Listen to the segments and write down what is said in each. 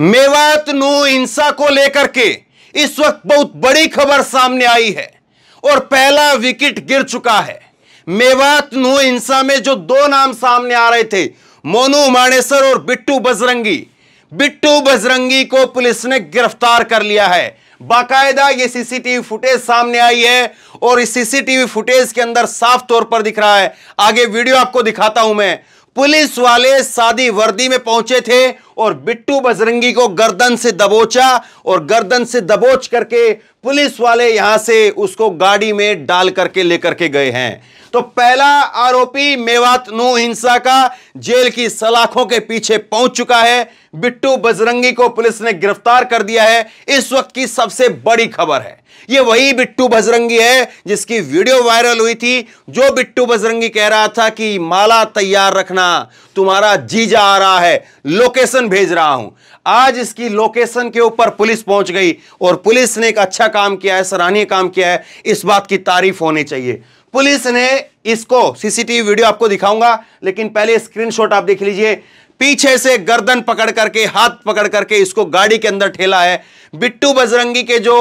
मेवात नू हिंसा को लेकर के इस वक्त बहुत बड़ी खबर सामने आई है और पहला विकेट गिर चुका है मेवात नू हिंसा में जो दो नाम सामने आ रहे थे मोनू माणेसर और बिट्टू बजरंगी बिट्टू बजरंगी को पुलिस ने गिरफ्तार कर लिया है बाकायदा ये सीसीटीवी फुटेज सामने आई है और इस सीसीटीवी फुटेज के अंदर साफ तौर पर दिख रहा है आगे वीडियो आपको दिखाता हूं मैं पुलिस वाले सादी वर्दी में पहुंचे थे और बिट्टू बजरंगी को गर्दन से दबोचा और गर्दन से दबोच करके पुलिस वाले यहां से उसको गाड़ी में डाल करके लेकर के गए हैं तो पहला आरोपी मेवात नू हिंसा का जेल की सलाखों के पीछे पहुंच चुका है बिट्टू बजरंगी को पुलिस ने गिरफ्तार कर दिया है इस वक्त की सबसे बड़ी खबर है ये वही बिट्टू बजरंगी है जिसकी वीडियो वायरल हुई थी जो बिट्टू बजरंगी कह रहा था कि माला तैयार रखना तुम्हारा जीजा आ रहा है लोकेशन भेज रहा हूं आज इसकी लोकेशन के ऊपर पुलिस पहुंच गई और पुलिस ने एक अच्छा काम किया है सराहनीय काम किया है इस बात की तारीफ होनी चाहिए पुलिस ने इसको सीसीटीवी वीडियो आपको दिखाऊंगा लेकिन पहले स्क्रीनशॉट आप देख लीजिए पीछे से गर्दन पकड़ करके हाथ पकड़ करके इसको गाड़ी के अंदर ठेला है बिट्टू बजरंगी के जो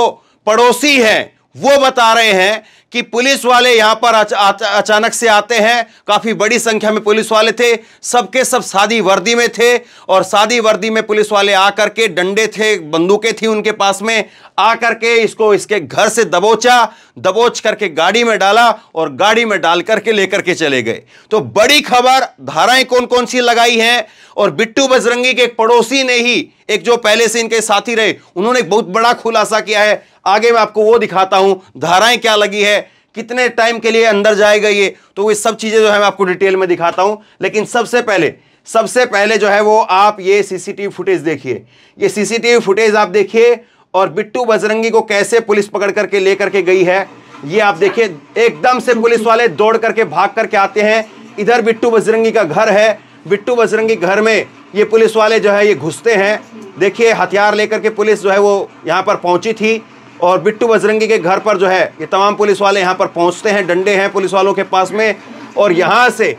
पड़ोसी हैं वो बता रहे हैं कि पुलिस वाले यहां पर अच, अच, अचानक से आते हैं काफ़ी बड़ी संख्या में पुलिस वाले थे सबके सब सादी वर्दी में थे और सादी वर्दी में पुलिस वाले आकर के डंडे थे बंदूकें थी उनके पास में आकर के इसको इसके घर से दबोचा दबोच करके गाड़ी में डाला और गाड़ी में डाल करके लेकर के चले गए तो बड़ी खबर धाराएं कौन कौन सी लगाई हैं और बिट्टू बजरंगी के एक पड़ोसी ने ही एक जो पहले से इनके साथी रहे उन्होंने एक बहुत बड़ा खुलासा किया है आगे मैं आपको वो दिखाता हूं धाराएं क्या लगी है कितने टाइम के लिए अंदर जाएगा ये तो ये सब चीज़ें जो है मैं आपको डिटेल में दिखाता हूँ लेकिन सबसे पहले सबसे पहले जो है वो आप ये सीसीटीवी फुटेज देखिए ये सीसीटीवी फुटेज आप देखिए और बिट्टू बजरंगी को कैसे पुलिस पकड़ करके ले करके गई है ये आप देखिए एकदम से पुलिस वाले दौड़ करके भाग करके आते हैं इधर बिट्टू बजरंगी का घर है बिट्टू बजरंगी घर में ये पुलिस वाले जो है ये घुसते हैं देखिए हथियार लेकर के पुलिस जो है वो यहाँ पर पहुंची थी और बिट्टू बजरंगी के घर पर जो है ये तमाम पुलिस वाले यहाँ पर पहुँचते हैं डंडे हैं पुलिस वालों के पास में और यहाँ से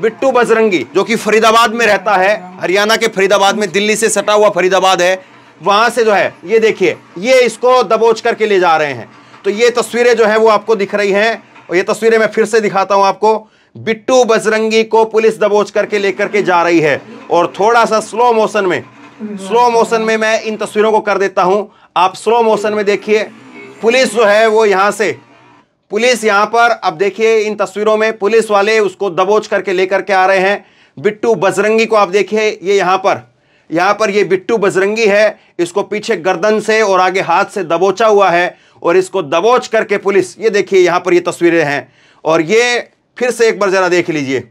बिट्टू बजरंगी जो कि फरीदाबाद में रहता है हरियाणा के फरीदाबाद में दिल्ली से सटा हुआ फरीदाबाद है वहाँ से जो है ये देखिए ये इसको दबोच करके ले जा रहे हैं तो ये तस्वीरें जो है वो आपको दिख रही हैं और ये तस्वीरें मैं फिर से दिखाता हूँ आपको बिट्टू बजरंगी को पुलिस दबोच करके लेकर के जा रही है और थोड़ा सा स्लो मोशन में स्लो मोशन में मैं इन तस्वीरों को कर देता हूँ आप स्लो मोशन में देखिए पुलिस जो है वो यहाँ से पुलिस यहाँ पर अब देखिए इन तस्वीरों में पुलिस वाले उसको दबोच करके लेकर के आ रहे हैं बिट्टू बजरंगी को आप देखिए ये यहाँ पर यहाँ पर ये बिट्टू बजरंगी है इसको पीछे गर्दन से और आगे हाथ से दबोचा हुआ है और इसको दबोच करके पुलिस ये देखिए यहाँ पर ये तस्वीरें हैं और ये फिर से एक बार ज़रा देख लीजिए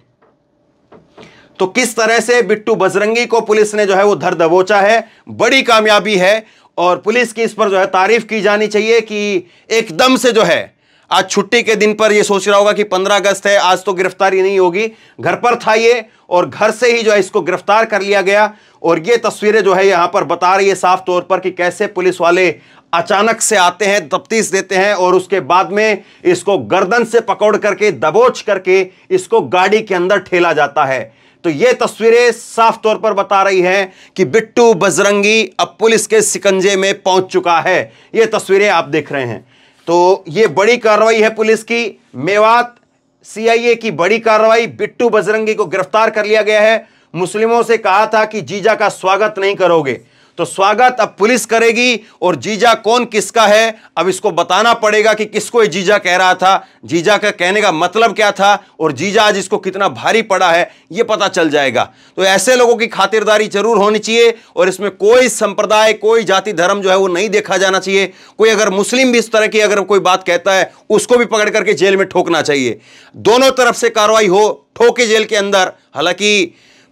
तो किस तरह से बिट्टू बजरंगी को पुलिस ने जो है वो धर दबोचा है बड़ी कामयाबी है और पुलिस की इस पर जो है तारीफ की जानी चाहिए कि एकदम से जो है आज छुट्टी के दिन पर ये सोच रहा होगा कि 15 अगस्त है आज तो गिरफ्तारी नहीं होगी घर पर था ये और घर से ही जो है इसको गिरफ्तार कर लिया गया और ये तस्वीरें जो है यहां पर बता रही है साफ तौर पर कि कैसे पुलिस वाले अचानक से आते हैं तफ्तीश देते हैं और उसके बाद में इसको गर्दन से पकड़ करके दबोच करके इसको गाड़ी के अंदर ठेला जाता है तो ये तस्वीरें साफ तौर पर बता रही हैं कि बिट्टू बजरंगी अब पुलिस के सिकंजे में पहुंच चुका है ये तस्वीरें आप देख रहे हैं तो ये बड़ी कार्रवाई है पुलिस की मेवात सीआईए की बड़ी कार्रवाई बिट्टू बजरंगी को गिरफ्तार कर लिया गया है मुस्लिमों से कहा था कि जीजा का स्वागत नहीं करोगे तो स्वागत अब पुलिस करेगी और जीजा कौन किसका है अब इसको बताना पड़ेगा कि किसको ये जीजा कह रहा था जीजा का कहने का मतलब क्या था और जीजा आज इसको कितना भारी पड़ा है ये पता चल जाएगा तो ऐसे लोगों की खातिरदारी जरूर होनी चाहिए और इसमें कोई संप्रदाय कोई जाति धर्म जो है वो नहीं देखा जाना चाहिए कोई अगर मुस्लिम भी इस तरह की अगर कोई बात कहता है उसको भी पकड़ करके जेल में ठोकना चाहिए दोनों तरफ से कार्रवाई हो ठोके जेल के अंदर हालांकि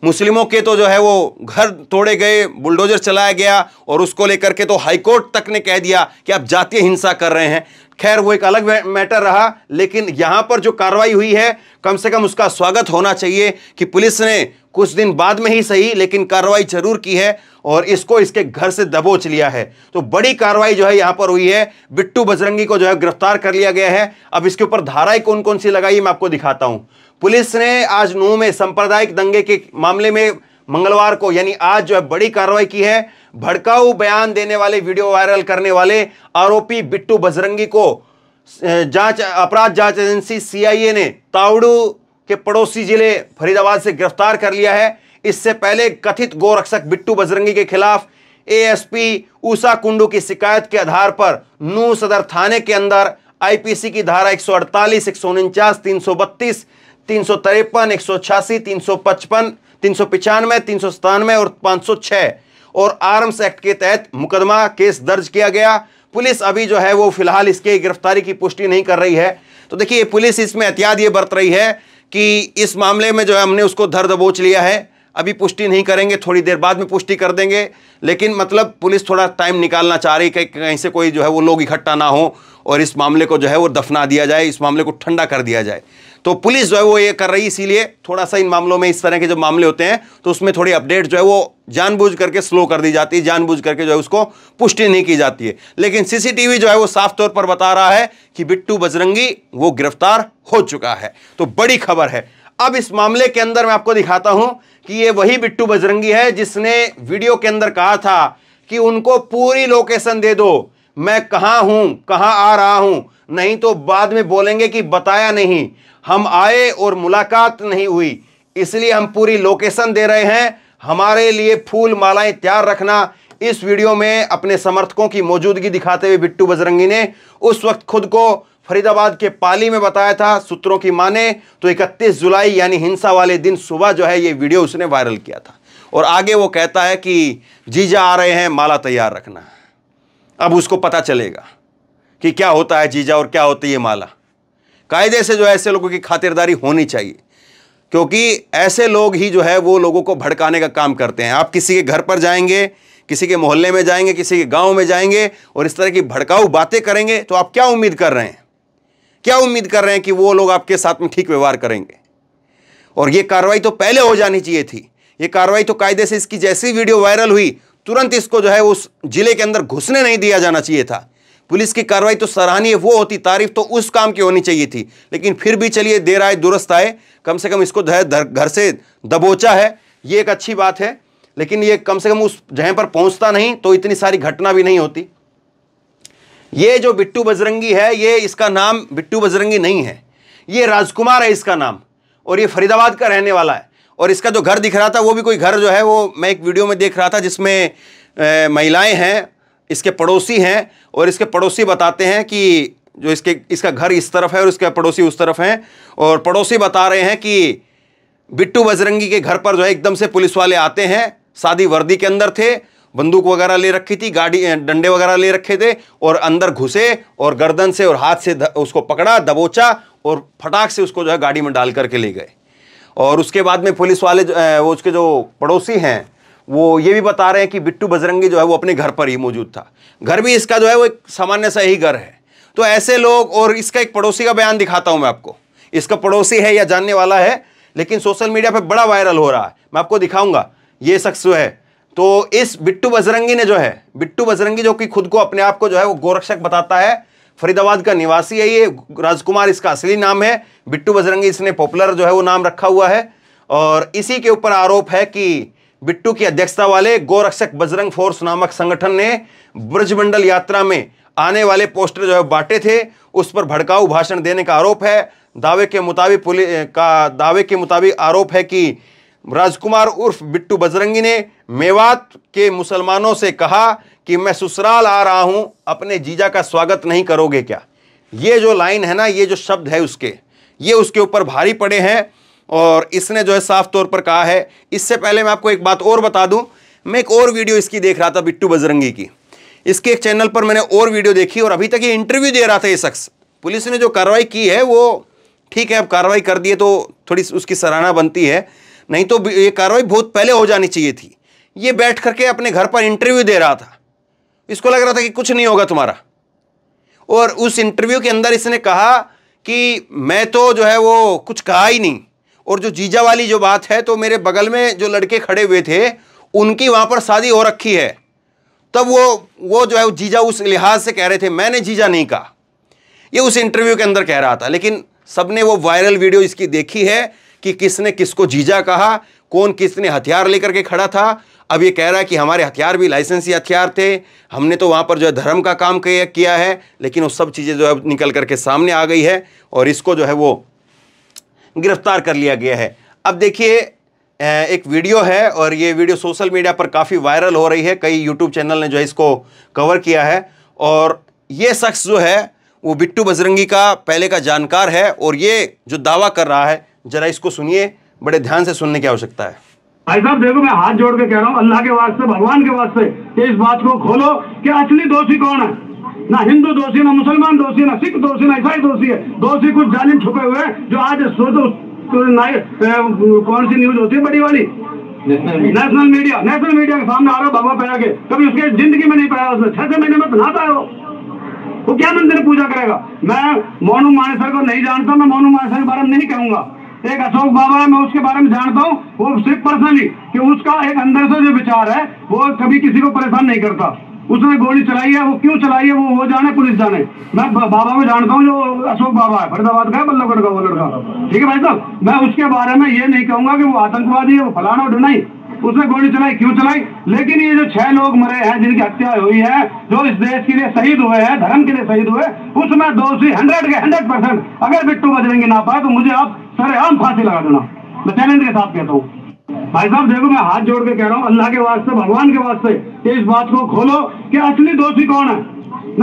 मुस्लिमों के तो जो है वो घर तोड़े गए बुलडोजर चलाया गया और उसको लेकर के तो हाईकोर्ट तक ने कह दिया कि आप जातीय हिंसा कर रहे हैं खैर वो एक अलग मैटर रहा लेकिन यहाँ पर जो कार्रवाई हुई है कम से कम उसका स्वागत होना चाहिए कि पुलिस ने कुछ दिन बाद में ही सही लेकिन कार्रवाई जरूर की है और इसको इसके घर से दबोच लिया है तो बड़ी कार्रवाई जो है यहां पर हुई है बिट्टू बजरंगी को जो है गिरफ्तार कर लिया गया है अब इसके ऊपर धाराएं कौन कौन सी लगाई मैं आपको दिखाता हूं पुलिस ने आज नू में सांप्रदायिक दंगे के मामले में मंगलवार को यानी आज जो है बड़ी कार्रवाई की है भड़काऊ बयान देने वाले वीडियो वायरल करने वाले आरोपी बिट्टू बजरंगी को जांच अपराध जांच एजेंसी सीआईए ने तावड़ू के पड़ोसी जिले फरीदाबाद से गिरफ्तार कर लिया है इससे पहले कथित गोरक्षक बिट्टू बजरंगी के खिलाफ एएसपी उषा कुंडू की शिकायत के आधार पर नू सदर थाने के अंदर आईपीसी की धारा एक सौ अड़तालीस एक सौ उनचास तीन सौ बत्तीस तीन सौ तिरपन एक सौ छियासी तीन सौ पचपन तीन सौ पचानवे तीन सौ सतानवे और पाँच सौ छः और आर्म्स एक्ट के तहत मुकदमा केस दर्ज किया गया पुलिस अभी जो है वो फिलहाल इसके गिरफ्तारी की पुष्टि नहीं कर रही है तो देखिए पुलिस इसमें एहतियात ये बरत रही है कि इस मामले में जो है हमने उसको धर दबोच लिया है अभी पुष्टि नहीं करेंगे थोड़ी देर बाद में पुष्टि कर देंगे लेकिन मतलब पुलिस थोड़ा टाइम निकालना चाह रही कि कहीं से कोई जो है वो लोग इकट्ठा ना हो और इस मामले को जो है वो दफना दिया जाए इस मामले को ठंडा कर दिया जाए तो पुलिस जो है वो ये कर रही है इसीलिए थोड़ा सा इन मामलों में इस तरह के जो मामले होते हैं तो उसमें थोड़ी अपडेट जो है वो जानबूझ करके स्लो कर दी जाती है जानबूझ करके जो है उसको पुष्टि नहीं की जाती है लेकिन सीसीटीवी जो है वो साफ तौर पर बता रहा है कि बिट्टू बजरंगी वो गिरफ्तार हो चुका है तो बड़ी खबर है अब इस मामले के अंदर मैं आपको दिखाता हूं कि ये वही बिट्टू बजरंगी है जिसने वीडियो के अंदर कहा था कि उनको पूरी लोकेशन दे दो मैं कहाँ हूँ कहाँ आ रहा हूँ नहीं तो बाद में बोलेंगे कि बताया नहीं हम आए और मुलाकात नहीं हुई इसलिए हम पूरी लोकेशन दे रहे हैं हमारे लिए फूल मालाएं तैयार रखना इस वीडियो में अपने समर्थकों की मौजूदगी दिखाते हुए बिट्टू बजरंगी ने उस वक्त खुद को फरीदाबाद के पाली में बताया था सूत्रों की माने तो 31 जुलाई यानी हिंसा वाले दिन सुबह जो है ये वीडियो उसने वायरल किया था और आगे वो कहता है कि जीजा आ रहे हैं माला तैयार रखना अब उसको पता चलेगा कि क्या होता है जीजा और क्या होती है माला कायदे से जो है ऐसे लोगों की खातिरदारी होनी चाहिए क्योंकि ऐसे लोग ही जो है वो लोगों को भड़काने का काम करते हैं आप किसी के घर पर जाएंगे किसी के मोहल्ले में जाएंगे किसी के गांव में जाएंगे और इस तरह की भड़काऊ बातें करेंगे तो आप क्या उम्मीद कर रहे हैं क्या उम्मीद कर रहे हैं कि वो लोग आपके साथ में ठीक व्यवहार करेंगे और ये कार्रवाई तो पहले हो जानी चाहिए थी ये कार्रवाई तो कायदे से इसकी जैसी वीडियो वायरल हुई तुरंत इसको जो है उस जिले के अंदर घुसने नहीं दिया जाना चाहिए था पुलिस की कार्रवाई तो सराहनीय वो होती तारीफ तो उस काम की होनी चाहिए थी लेकिन फिर भी चलिए देर आए दुरुस्त आए कम से कम इसको घर से दबोचा है ये एक अच्छी बात है लेकिन ये कम से कम उस जगह पर पहुंचता नहीं तो इतनी सारी घटना भी नहीं होती ये जो बिट्टू बजरंगी है ये इसका नाम बिट्टू बजरंगी नहीं है ये राजकुमार है इसका नाम और ये फरीदाबाद का रहने वाला है और इसका जो घर दिख रहा था वो भी कोई घर जो है वो मैं एक वीडियो में देख रहा था जिसमें महिलाएं हैं इसके पड़ोसी हैं और इसके पड़ोसी बताते हैं कि जो इसके इसका घर इस तरफ है और इसके पड़ोसी उस तरफ हैं और पड़ोसी बता रहे हैं कि बिट्टू बजरंगी के घर पर जो है एकदम से पुलिस वाले आते हैं सादी वर्दी के अंदर थे बंदूक वगैरह ले रखी थी गाड़ी डंडे वगैरह ले रखे थे और अंदर घुसे और गर्दन से और हाथ से उसको पकड़ा दबोचा और फटाक से उसको जो है गाड़ी में डाल करके ले गए और उसके बाद में पुलिस वाले वो उसके जो पड़ोसी हैं वो ये भी बता रहे हैं कि बिट्टू बजरंगी जो है वो अपने घर पर ही मौजूद था घर भी इसका जो है वो एक सामान्य सा ही घर है तो ऐसे लोग और इसका एक पड़ोसी का बयान दिखाता हूँ मैं आपको इसका पड़ोसी है या जानने वाला है लेकिन सोशल मीडिया पर बड़ा वायरल हो रहा है मैं आपको दिखाऊंगा ये शख्स है तो इस बिट्टू बजरंगी ने जो है बिट्टू बजरंगी जो कि खुद को अपने आप को जो है वो गोरक्षक बताता है फरीदाबाद का निवासी है ये राजकुमार इसका असली नाम है बिट्टू बजरंगी इसने पॉपुलर जो है वो नाम रखा हुआ है और इसी के ऊपर आरोप है कि बिट्टू की अध्यक्षता वाले गोरक्षक बजरंग फोर्स नामक संगठन ने ब्रजमंडल यात्रा में आने वाले पोस्टर जो है बांटे थे उस पर भड़काऊ भाषण देने का आरोप है दावे के मुताबिक पुलिस का दावे के मुताबिक आरोप है कि राजकुमार उर्फ बिट्टू बजरंगी ने मेवात के मुसलमानों से कहा कि मैं ससुराल आ रहा हूं अपने जीजा का स्वागत नहीं करोगे क्या ये जो लाइन है ना ये जो शब्द है उसके ये उसके ऊपर भारी पड़े हैं और इसने जो है साफ तौर पर कहा है इससे पहले मैं आपको एक बात और बता दूं मैं एक और वीडियो इसकी देख रहा था बिट्टू बजरंगी की इसके एक चैनल पर मैंने और वीडियो देखी और अभी तक ये इंटरव्यू दे रहा था ये शख्स पुलिस ने जो कार्रवाई की है वो ठीक है अब कार्रवाई कर दिए तो थोड़ी उसकी सराहना बनती है नहीं तो ये कार्रवाई बहुत पहले हो जानी चाहिए थी ये बैठ करके अपने घर पर इंटरव्यू दे रहा था इसको लग रहा था कि कुछ नहीं होगा तुम्हारा और उस इंटरव्यू के अंदर इसने कहा कि मैं तो जो है वो कुछ कहा ही नहीं और जो जीजा वाली जो बात है तो मेरे बगल में जो लड़के खड़े हुए थे उनकी वहां पर शादी हो रखी है तब वो वो जो है वो जीजा उस लिहाज से कह रहे थे मैंने जीजा नहीं कहा ये उस इंटरव्यू के अंदर कह रहा था लेकिन सबने वो वायरल वीडियो इसकी देखी है कि किसने किसको जीजा कहा कौन किसने हथियार लेकर के खड़ा था अब ये कह रहा है कि हमारे हथियार भी लाइसेंसी हथियार थे हमने तो वहाँ पर जो है धर्म का काम किया है लेकिन वो सब चीज़ें जो है निकल करके सामने आ गई है और इसको जो है वो गिरफ्तार कर लिया गया है अब देखिए एक वीडियो है और ये वीडियो सोशल मीडिया पर काफ़ी वायरल हो रही है कई यूट्यूब चैनल ने जो है इसको कवर किया है और ये शख्स जो है वो बिट्टू बजरंगी का पहले का जानकार है और ये जो दावा कर रहा है ज़रा इसको सुनिए बड़े ध्यान से सुनने की आवश्यकता है भाई साहब देखो मैं हाथ जोड़ के कह रहा हूँ अल्लाह के वास्ते भगवान के वास्ते इस बात को खोलो कि असली दोषी कौन है ना हिंदू दोषी ना मुसलमान दोषी ना सिख दोषी ना ईसाई दोषी है दोषी कुछ जालिम छुपे हुए जो आज सोचो कौन सी न्यूज होती है बड़ी वाली नेशनल मीडिया नेशनल मीडिया के सामने आ रहा बाबा पहना के कभी उसके जिंदगी में नहीं पाया उसने छह छह महीने में तो नहा पाया वो वो क्या मंदिर पूजा करेगा मैं मोनू मानेसर को नहीं जानता मैं मोनू मानेसर के बारे में नहीं कहूंगा एक अशोक बाबा है मैं उसके बारे में जानता हूँ वो सिर्फ पर्सनली कि उसका एक अंदर से जो विचार है वो कभी किसी को परेशान नहीं करता उसने गोली चलाई है वो क्यों चलाई है वो वो जाने पुलिस जाने मैं बाबा को जानता हूँ जो अशोक बाबा है फरीदाबाद का बल्लभगढ़ का वो लड़का ठीक है भाई साहब मैं उसके बारे में ये नहीं कहूंगा कि वो आतंकवादी है वो फलाना डुनाई उसने गोली चलाई क्यों चलाई लेकिन ये जो छह लोग मरे हैं जिनकी हत्या हुई है जो इस देश के लिए शहीद हुए हैं धर्म के लिए शहीद हुए उसमें दोषी हंड्रेड के हंड्रेड परसेंट अगर बिट्टू बजरंगी ना पाए तो मुझे आप सारे आम फांसी लगा देना मैं चैलेंज के साथ कहता हूँ भाई साहब देखो मैं हाथ जोड़ के कह रहा हूँ अल्लाह के वास्ते भगवान के वास्ते इस बात को खोलो कि असली दोषी कौन है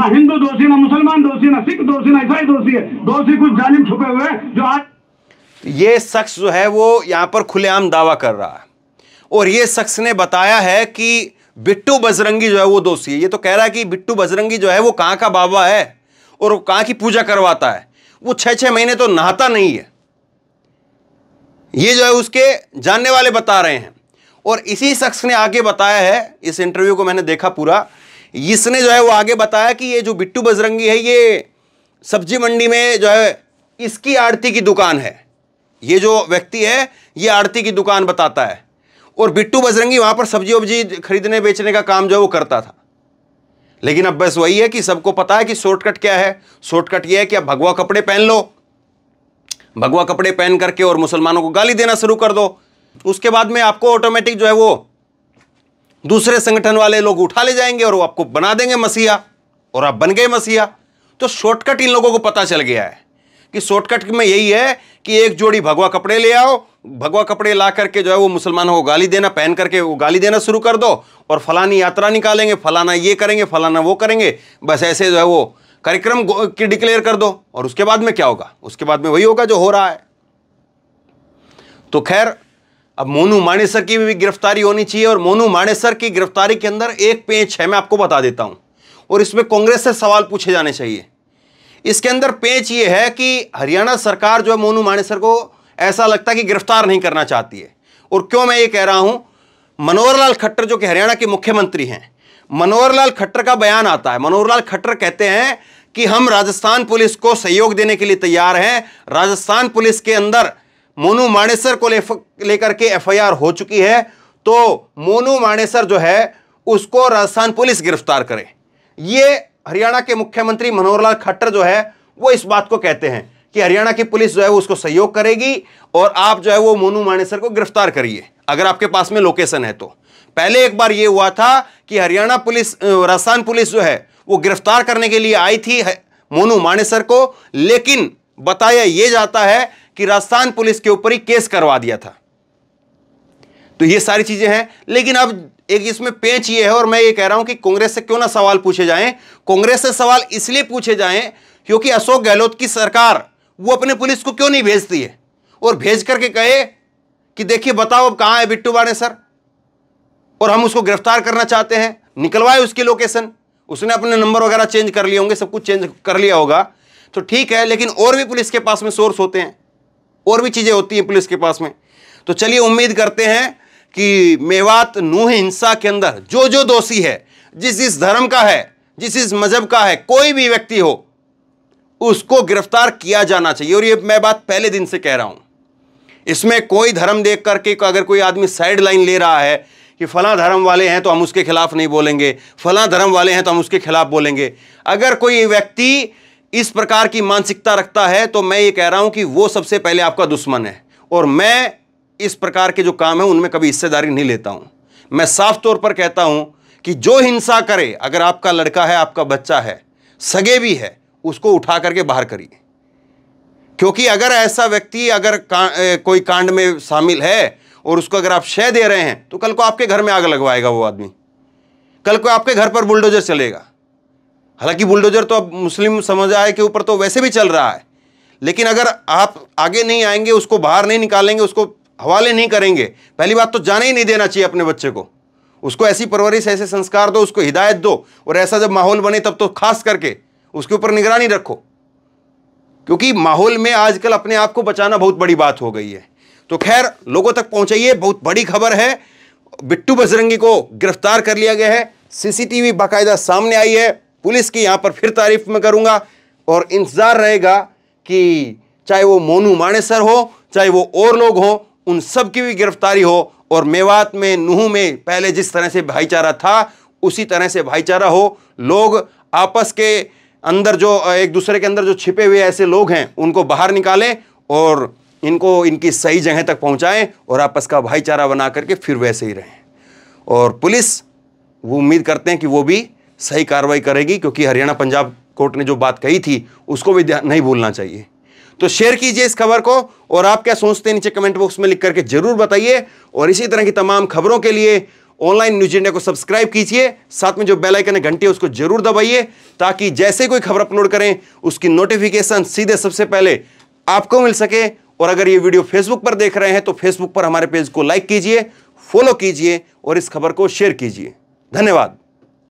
ना हिंदू दोषी ना मुसलमान दोषी ना सिख दोषी ना ईसाई दोषी है दोषी कुछ जालिम छुपे हुए जो आज ये शख्स जो है वो यहाँ पर खुलेआम दावा कर रहा है और ये शख्स ने बताया है कि बिट्टू बजरंगी जो है वो दोषी है ये तो कह रहा है कि बिट्टू बजरंगी जो है वो कहाँ का बाबा है और कहाँ की पूजा करवाता है वो छः छः महीने तो नहाता नहीं है ये जो है उसके जानने वाले बता रहे हैं और इसी शख्स ने आगे बताया है इस इंटरव्यू को मैंने देखा पूरा इसने जो है वो आगे बताया कि ये जो बिट्टू बजरंगी है ये सब्जी मंडी में जो है इसकी आरती की दुकान है ये जो व्यक्ति है ये आरती की दुकान बताता है और बिट्टू बजरंगी वहाँ पर सब्जी वब्जी खरीदने बेचने का काम जो है वो करता था लेकिन अब बस वही है कि सबको पता है कि शॉर्टकट क्या है शॉर्टकट ये है कि अब भगवा कपड़े पहन लो भगवा कपड़े पहन करके और मुसलमानों को गाली देना शुरू कर दो उसके बाद में आपको ऑटोमेटिक जो है वो दूसरे संगठन वाले लोग उठा ले जाएंगे और वो आपको बना देंगे मसीहा और आप बन गए मसीहा तो शॉर्टकट इन लोगों को पता चल गया है कि शॉर्टकट में यही है कि एक जोड़ी भगवा कपड़े ले आओ भगवा कपड़े ला करके जो है वो मुसलमानों को गाली देना पहन करके वो गाली देना शुरू कर दो और फलानी यात्रा निकालेंगे फलाना ये करेंगे फलाना वो करेंगे बस ऐसे जो है वो कार्यक्रम की डिक्लेयर कर दो और उसके बाद में क्या होगा उसके बाद में वही होगा जो हो रहा है तो खैर अब मोनू माणेसर की भी गिरफ्तारी होनी चाहिए और मोनू माणेसर की गिरफ्तारी के अंदर एक पेज है मैं आपको बता देता हूं और इसमें कांग्रेस से सवाल पूछे जाने चाहिए इसके अंदर पेच ये है कि हरियाणा सरकार जो है मोनू माणेसर को ऐसा लगता है कि गिरफ्तार नहीं करना चाहती है और क्यों मैं ये कह रहा हूं मनोहर लाल खट्टर जो कि हरियाणा के मुख्यमंत्री हैं मनोहर लाल खट्टर का बयान आता है मनोहर लाल खट्टर कहते हैं कि हम राजस्थान पुलिस को सहयोग देने के लिए तैयार हैं राजस्थान पुलिस के अंदर मोनू माणेसर को लेकर के एफआईआर हो चुकी है तो मोनू माणेसर जो है उसको राजस्थान पुलिस गिरफ्तार करे ये हरियाणा के मुख्यमंत्री मनोहर लाल खट्टर जो है वो इस बात को कहते हैं कि हरियाणा की पुलिस जो है वो उसको सहयोग करेगी और आप जो है वो मोनू माणेसर को गिरफ्तार करिए अगर आपके पास में लोकेशन है तो पहले एक बार ये हुआ था कि हरियाणा पुलिस राजस्थान पुलिस जो है वो गिरफ्तार करने के लिए आई थी मोनू मानेसर को लेकिन बताया यह जाता है कि राजस्थान पुलिस के ऊपर ही केस करवा दिया था तो ये सारी चीज़ें हैं लेकिन अब एक इसमें पेच ये है और मैं ये कह रहा हूं कि कांग्रेस से क्यों ना सवाल पूछे जाएं कांग्रेस से सवाल इसलिए पूछे जाएं क्योंकि अशोक गहलोत की सरकार वो अपने पुलिस को क्यों नहीं भेजती है और भेज करके कहे कि देखिए बताओ अब कहां है बिट्टू बाड़े सर और हम उसको गिरफ्तार करना चाहते हैं निकलवाए उसकी लोकेशन उसने अपने नंबर वगैरह चेंज कर लिए होंगे सब कुछ चेंज कर लिया होगा तो ठीक है लेकिन और भी पुलिस के पास में सोर्स होते हैं और भी चीज़ें होती हैं पुलिस के पास में तो चलिए उम्मीद करते हैं कि मेवात नूह हिंसा के अंदर जो जो दोषी है जिस जिस धर्म का है जिस जिस मजहब का है कोई भी व्यक्ति हो उसको गिरफ्तार किया जाना चाहिए और ये मैं बात पहले दिन से कह रहा हूं इसमें कोई धर्म देख करके अगर कोई आदमी साइड लाइन ले रहा है कि फला धर्म वाले हैं तो हम उसके खिलाफ नहीं बोलेंगे फला धर्म वाले हैं तो हम उसके खिलाफ बोलेंगे अगर कोई व्यक्ति इस प्रकार की मानसिकता रखता है तो मैं ये कह रहा हूं कि वो सबसे पहले आपका दुश्मन है और मैं इस प्रकार के जो काम है उनमें कभी हिस्सेदारी नहीं लेता हूं मैं साफ तौर पर कहता हूं कि जो हिंसा करे अगर आपका लड़का है आपका बच्चा है सगे भी है उसको उठा करके बाहर करिए क्योंकि अगर ऐसा व्यक्ति अगर का, ए, कोई कांड में शामिल है और उसको अगर आप शय दे रहे हैं तो कल को आपके घर में आग लगवाएगा वो आदमी कल को आपके घर पर बुलडोजर चलेगा हालांकि बुलडोजर तो अब मुस्लिम समुदाय के ऊपर तो वैसे भी चल रहा है लेकिन अगर आप आगे नहीं आएंगे उसको बाहर नहीं निकालेंगे उसको हवाले नहीं करेंगे पहली बात तो जाने ही नहीं देना चाहिए अपने बच्चे को उसको ऐसी परवरिश ऐसे संस्कार दो उसको हिदायत दो और ऐसा जब माहौल बने तब तो खास करके उसके ऊपर निगरानी रखो क्योंकि माहौल में आजकल अपने आप को बचाना बहुत बड़ी बात हो गई है तो खैर लोगों तक पहुंचाइए बहुत बड़ी खबर है बिट्टू बजरंगी को गिरफ्तार कर लिया गया है सीसीटीवी बाकायदा सामने आई है पुलिस की यहां पर फिर तारीफ में करूंगा और इंतज़ार रहेगा कि चाहे वो मोनू मानेसर हो चाहे वो और लोग हों उन सब की भी गिरफ्तारी हो और मेवात में नूह में पहले जिस तरह से भाईचारा था उसी तरह से भाईचारा हो लोग आपस के अंदर जो एक दूसरे के अंदर जो छिपे हुए ऐसे लोग हैं उनको बाहर निकालें और इनको इनकी सही जगह तक पहुंचाएं और आपस का भाईचारा बना करके फिर वैसे ही रहें और पुलिस वो उम्मीद करते हैं कि वो भी सही कार्रवाई करेगी क्योंकि हरियाणा पंजाब कोर्ट ने जो बात कही थी उसको भी नहीं भूलना चाहिए तो शेयर कीजिए इस खबर को और आप क्या सोचते हैं नीचे कमेंट बॉक्स में लिख करके जरूर बताइए और इसी तरह की तमाम खबरों के लिए ऑनलाइन न्यूज इंडिया को सब्सक्राइब कीजिए साथ में जो बेल आइकन है घंटी उसको जरूर दबाइए ताकि जैसे कोई खबर अपलोड करें उसकी नोटिफिकेशन सीधे सबसे पहले आपको मिल सके और अगर ये वीडियो फेसबुक पर देख रहे हैं तो फेसबुक पर हमारे पेज को लाइक कीजिए फॉलो कीजिए और इस खबर को शेयर कीजिए धन्यवाद